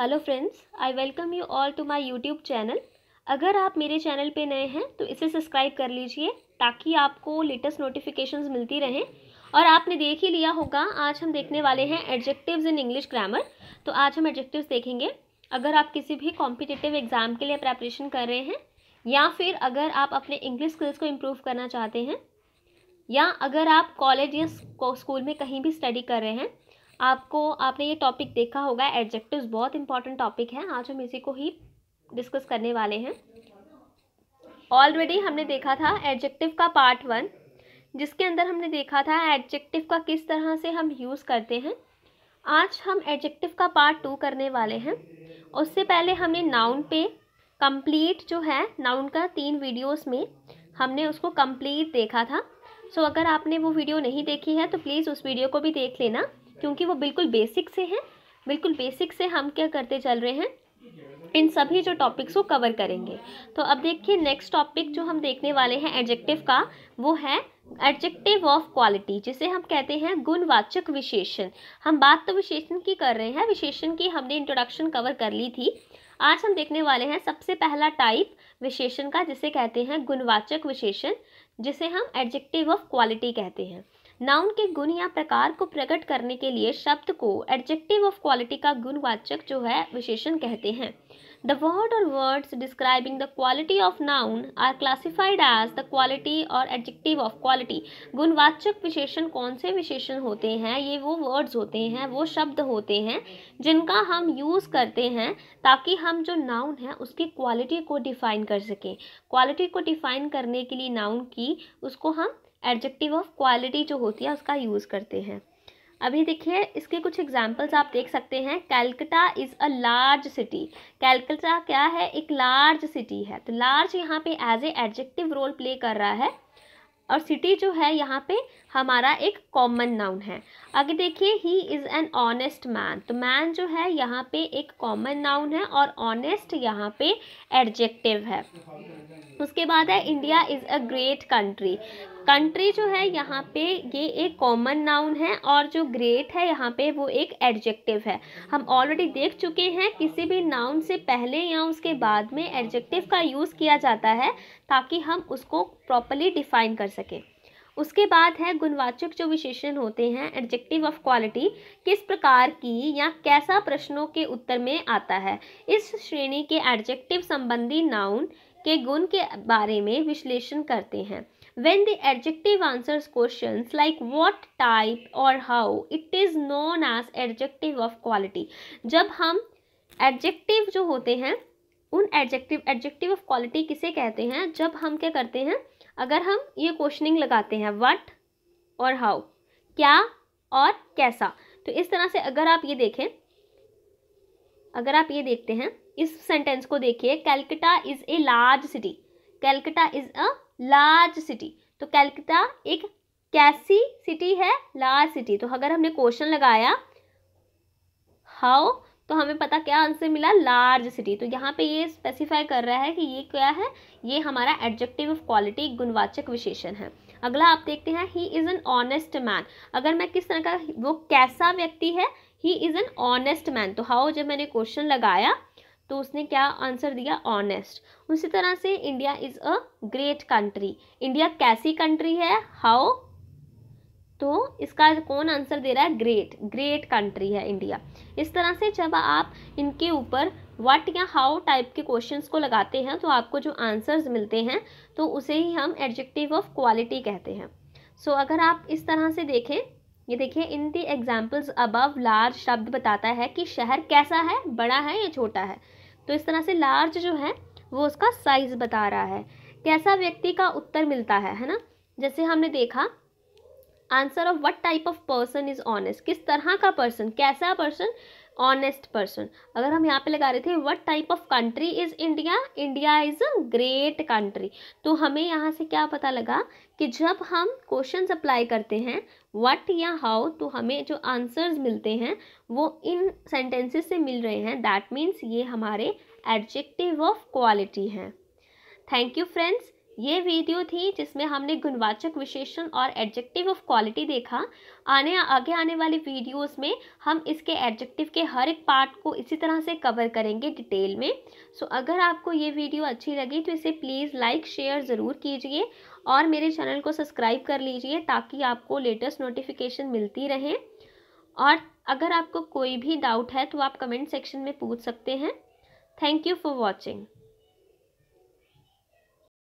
Hello friends I welcome you all to my YouTube channel अगर आप मेरे channel पे नए हैं तो इसे सब्सक्राइब कर लीजिए ताकि आपको लेटेस्ट नोटिफिकेशंस मिलती रहें और आपने देख ही लिया होगा आज हम देखने वाले हैं एडजेक्टिव्स इन इंग्लिश ग्रामर तो आज हम एडजेक्टिव्स देखेंगे अगर आप किसी भी कॉम्पिटिटिव एग्ज़ाम के लिए प्रेपरेशन कर रहे हैं या फिर अगर आप अपने इंग्लिश स्किल्स को इम्प्रूव करना चाहते हैं या अगर आप कॉलेज या स्कूल में कहीं भी स्टडी कर रहे हैं आपको आपने ये टॉपिक देखा होगा एडजेक्टिव्स बहुत इंपॉर्टेंट टॉपिक है आज हम इसी को ही डिस्कस करने वाले हैं ऑलरेडी हमने देखा था एडजेक्टिव का पार्ट वन जिसके अंदर हमने देखा था एडजेक्टिव का किस तरह से हम यूज़ करते हैं आज हम एडजेक्टिव का पार्ट टू करने वाले हैं उससे पहले हमने नाउन पे कंप्लीट जो है नाउन का तीन वीडियोस में हमने उसको कंप्लीट देखा था सो so, अगर आपने वो वीडियो नहीं देखी है तो प्लीज़ उस वीडियो को भी देख लेना क्योंकि वो बिल्कुल बेसिक से हैं बिल्कुल बेसिक से हम क्या करते चल रहे हैं इन सभी जो टॉपिक्स को कवर करेंगे तो अब देखिए नेक्स्ट टॉपिक जो हम देखने वाले हैं एडजेक्टिव का वो है एडजेक्टिव ऑफ क्वालिटी जिसे हम कहते हैं गुणवाचक विशेषण हम बात तो विशेषण की कर रहे हैं विशेषण की हमने इंट्रोडक्शन कवर कर ली थी आज हम देखने वाले हैं सबसे पहला टाइप विशेषण का जिसे कहते हैं गुणवाचक विशेषण जिसे हम एडजेक्टिव ऑफ क्वालिटी कहते हैं नाउन के गुण या प्रकार को प्रकट करने के लिए शब्द को एडजेक्टिव ऑफ क्वालिटी का गुणवाचक जो है विशेषण कहते हैं the word or words describing the quality of noun are classified as the quality or adjective of quality गुणवाचक विशेषण कौन से विशेषण होते हैं ये वो वर्ड्स होते हैं वो शब्द होते हैं जिनका हम यूज़ करते हैं ताकि हम जो नाउन है उसकी क्वालिटी को डिफ़ाइन कर सकें क्वालिटी को डिफ़ाइन करने के लिए नाउन की उसको हम एडजेक्टिव ऑफ क्वालिटी जो होती है उसका यूज़ करते हैं अभी देखिए इसके कुछ एग्जाम्पल्स आप देख सकते हैं Calcutta is a large city Calcutta क्या है एक लार्ज सिटी है तो लार्ज यहाँ पे as a adjective role play कर रहा है और सिटी जो है यहाँ पे हमारा एक कॉमन नाउन है अगर देखिए he is an honest man तो मैन जो है यहाँ पे एक कॉमन नाउन है और ऑनेस्ट यहाँ पे एडजेक्टिव है उसके बाद है India is a great country country जो है यहाँ पे ये एक कॉमन नाउन है और जो ग्रेट है यहाँ पे वो एक एडजेक्टिव है हम ऑलरेडी देख चुके हैं किसी भी नाउन से पहले या उसके बाद में एडजेक्टिव का यूज़ किया जाता है ताकि हम उसको प्रॉपरली डिफाइन कर सकें उसके बाद है गुणवाचक जो विशेषण होते हैं एडजेक्टिव ऑफ क्वालिटी किस प्रकार की या कैसा प्रश्नों के उत्तर में आता है इस श्रेणी के एडजेक्टिव संबंधी नाउन के गुण के बारे में विश्लेषण करते हैं When the adjective answers questions like what type or how, it is known as adjective of quality. जब हम adjective जो होते हैं उन एडजेक्टिव एडजेक्टिव ऑफ क्वालिटी किसे कहते हैं जब हम क्या करते हैं अगर हम ये क्वेश्चनिंग लगाते हैं वट और हाउ क्या और कैसा तो इस तरह से अगर आप ये देखें अगर आप ये देखते हैं इस सेंटेंस को देखिए Calcutta is a large city Calcutta is a large city तो कैलकता एक कैसी सिटी है लार्ज सिटी तो अगर हमने क्वेश्चन लगाया हाउ तो हमें पता क्या आंसर मिला लार्ज सिटी तो यहाँ पे ये स्पेसिफाई कर रहा है कि ये क्या है ये हमारा एडजेक्टिव ऑफ क्वालिटी गुणवाचक विशेषण है अगला आप देखते हैं he is an honest man अगर मैं किस तरह का वो कैसा व्यक्ति है he is an honest man तो हाउ जब मैंने क्वेश्चन लगाया तो उसने क्या आंसर दिया ऑनेस्ट उसी तरह से India is a great country India कैसी कंट्री है हाउ तो इसका कौन आंसर दे रहा है ग्रेट ग्रेट कंट्री है इंडिया इस तरह से जब आप इनके ऊपर वट या हाउ टाइप के क्वेश्चंस को लगाते हैं तो आपको जो आंसर्स मिलते हैं तो उसे ही हम एडजेक्टिव ऑफ क्वालिटी कहते हैं सो so, अगर आप इस तरह से देखें ये देखिए in the examples above large शब्द बताता है कि शहर कैसा है बड़ा है या छोटा है तो इस तरह से लार्ज जो है वो उसका साइज़ बता रहा है कैसा व्यक्ति का उत्तर मिलता है है ना जैसे हमने देखा answer of what type of person is honest किस तरह का पर्सन कैसा पर्सन ऑनेस्ट पर्सन अगर हम यहाँ पे लगा रहे थे what type of country is India India is a great country तो हमें यहाँ से क्या पता लगा कि जब हम क्वेश्चन अप्लाई करते हैं वट या हाउ तो हमें जो आंसर्स मिलते हैं वो इन सेंटेंसेस से मिल रहे हैं दैट मीन्स ये हमारे एडजेक्टिव ऑफ क्वालिटी हैं थैंक यू फ्रेंड्स ये वीडियो थी जिसमें हमने गुणवाचक विशेषण और एडजेक्टिव ऑफ क्वालिटी देखा आने आगे आने वाले वीडियोस में हम इसके एडजेक्टिव के हर एक पार्ट को इसी तरह से कवर करेंगे डिटेल में सो अगर आपको ये वीडियो अच्छी लगी तो इसे प्लीज़ लाइक शेयर ज़रूर कीजिए और मेरे चैनल को सब्सक्राइब कर लीजिए ताकि आपको लेटेस्ट नोटिफिकेशन मिलती रहे और अगर आपको कोई भी डाउट है तो आप कमेंट सेक्शन में पूछ सकते हैं थैंक यू फॉर वॉचिंग